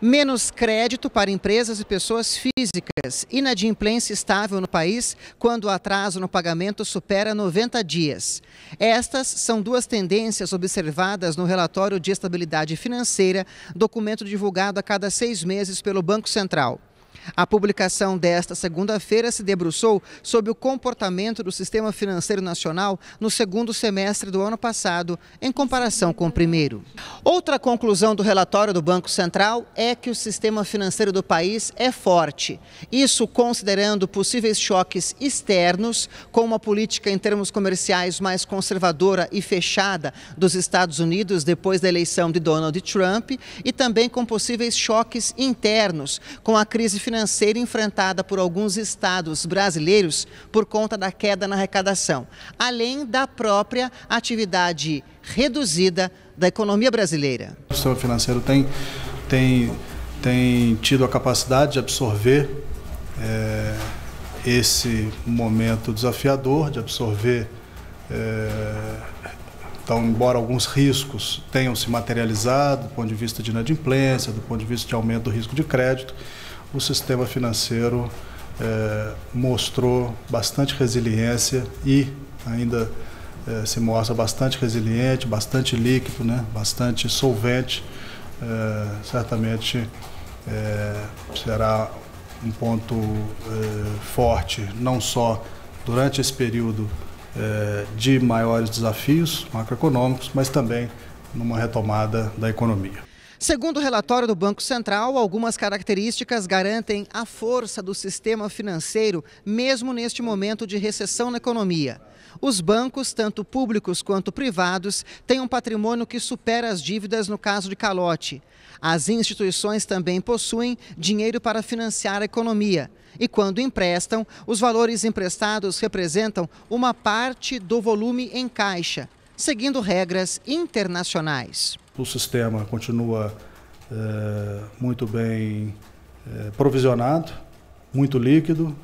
menos crédito para empresas e pessoas físicas, inadimplência estável no país quando o atraso no pagamento supera 90 dias. Estas são duas tendências observadas no relatório de estabilidade financeira, documento divulgado a cada seis meses pelo Banco Central. A publicação desta segunda-feira se debruçou sobre o comportamento do sistema financeiro nacional no segundo semestre do ano passado, em comparação com o primeiro. Outra conclusão do relatório do Banco Central é que o sistema financeiro do país é forte. Isso considerando possíveis choques externos, com uma política em termos comerciais mais conservadora e fechada dos Estados Unidos depois da eleição de Donald Trump, e também com possíveis choques internos, com a crise financeira financeira enfrentada por alguns estados brasileiros por conta da queda na arrecadação, além da própria atividade reduzida da economia brasileira. O sistema financeiro tem, tem, tem tido a capacidade de absorver é, esse momento desafiador, de absorver. É, então, embora alguns riscos tenham se materializado do ponto de vista de inadimplência, do ponto de vista de aumento do risco de crédito, o sistema financeiro é, mostrou bastante resiliência e ainda é, se mostra bastante resiliente, bastante líquido, né? bastante solvente. É, certamente é, será um ponto é, forte, não só durante esse período é, de maiores desafios macroeconômicos, mas também numa retomada da economia. Segundo o relatório do Banco Central, algumas características garantem a força do sistema financeiro, mesmo neste momento de recessão na economia. Os bancos, tanto públicos quanto privados, têm um patrimônio que supera as dívidas no caso de calote. As instituições também possuem dinheiro para financiar a economia. E quando emprestam, os valores emprestados representam uma parte do volume em caixa, seguindo regras internacionais. O sistema continua é, muito bem é, provisionado, muito líquido,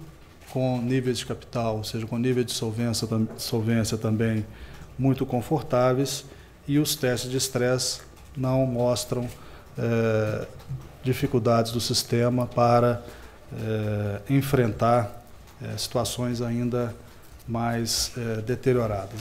com níveis de capital, ou seja, com nível de solvência, solvência também muito confortáveis e os testes de estresse não mostram é, dificuldades do sistema para enfrentar situações ainda mais deterioradas.